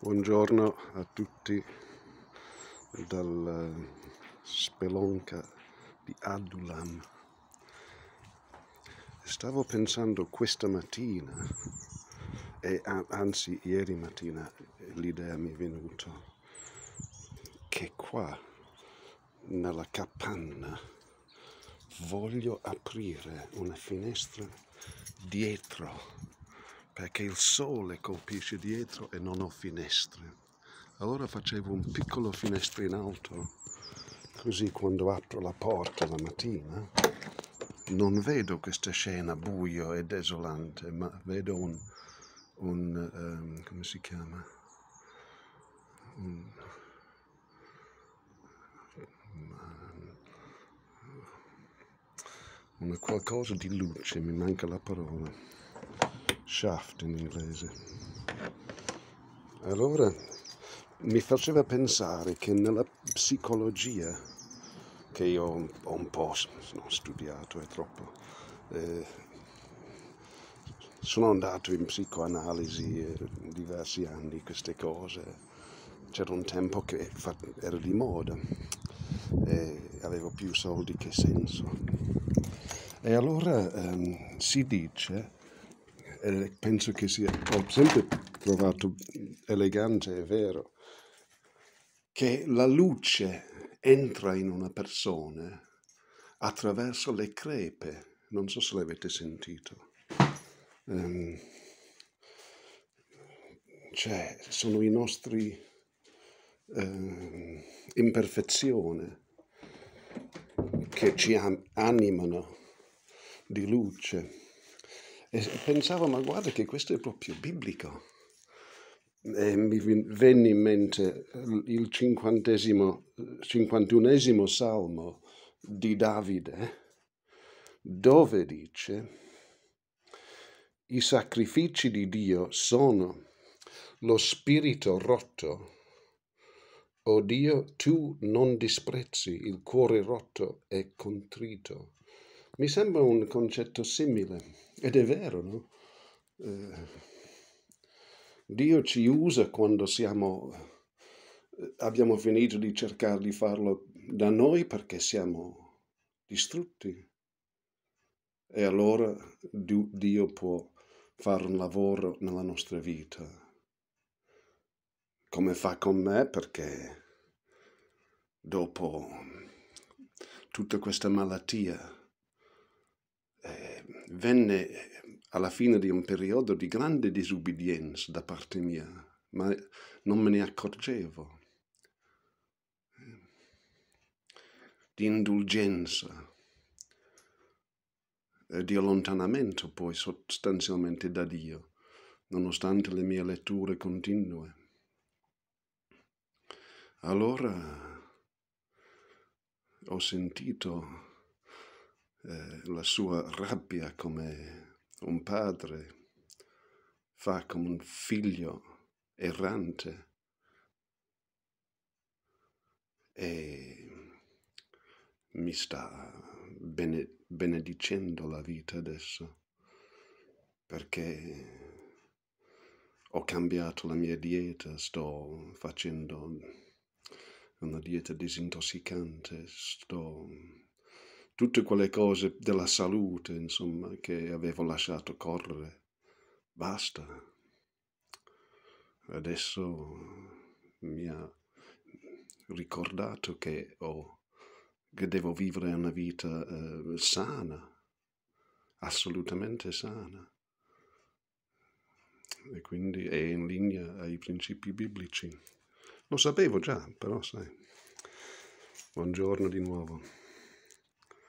Buongiorno a tutti dal eh, Spelonca di Adulam. Stavo pensando questa mattina, e anzi ieri mattina l'idea mi è venuta, che qua nella capanna voglio aprire una finestra dietro perché il sole colpisce dietro e non ho finestre. Allora facevo un piccolo finestro in alto, così quando apro la porta la mattina non vedo questa scena buio e desolante, ma vedo un, un um, come si chiama? Un, una qualcosa di luce, mi manca la parola shaft in inglese. Allora mi faceva pensare che nella psicologia, che io ho un po' studiato, è troppo, eh, sono andato in psicoanalisi eh, diversi anni, queste cose. C'era un tempo che era di moda e avevo più soldi che senso. E allora ehm, si dice penso che sia, ho sempre trovato elegante è vero, che la luce entra in una persona attraverso le crepe, non so se l'avete sentito. Um, cioè, sono i nostri eh, imperfezioni che ci animano di luce. E pensavo, ma guarda che questo è proprio biblico. E mi venne in mente il cinquantunesimo salmo di Davide, dove dice, i sacrifici di Dio sono lo spirito rotto. O Dio, tu non disprezzi il cuore rotto e contrito. Mi sembra un concetto simile, ed è vero, no? Eh, Dio ci usa quando siamo, eh, abbiamo finito di cercare di farlo da noi perché siamo distrutti. E allora Dio può fare un lavoro nella nostra vita, come fa con me perché dopo tutta questa malattia venne eh, alla fine di un periodo di grande disubbidienza da parte mia, ma non me ne accorgevo. Di indulgenza, eh, di allontanamento poi sostanzialmente da Dio, nonostante le mie letture continue. Allora ho sentito eh, la sua rabbia come un padre fa come un figlio errante e mi sta bene, benedicendo la vita adesso perché ho cambiato la mia dieta, sto facendo una dieta disintossicante, sto tutte quelle cose della salute, insomma, che avevo lasciato correre. Basta. Adesso mi ha ricordato che, ho, che devo vivere una vita eh, sana, assolutamente sana. E quindi è in linea ai principi biblici. Lo sapevo già, però sai. Buongiorno di nuovo.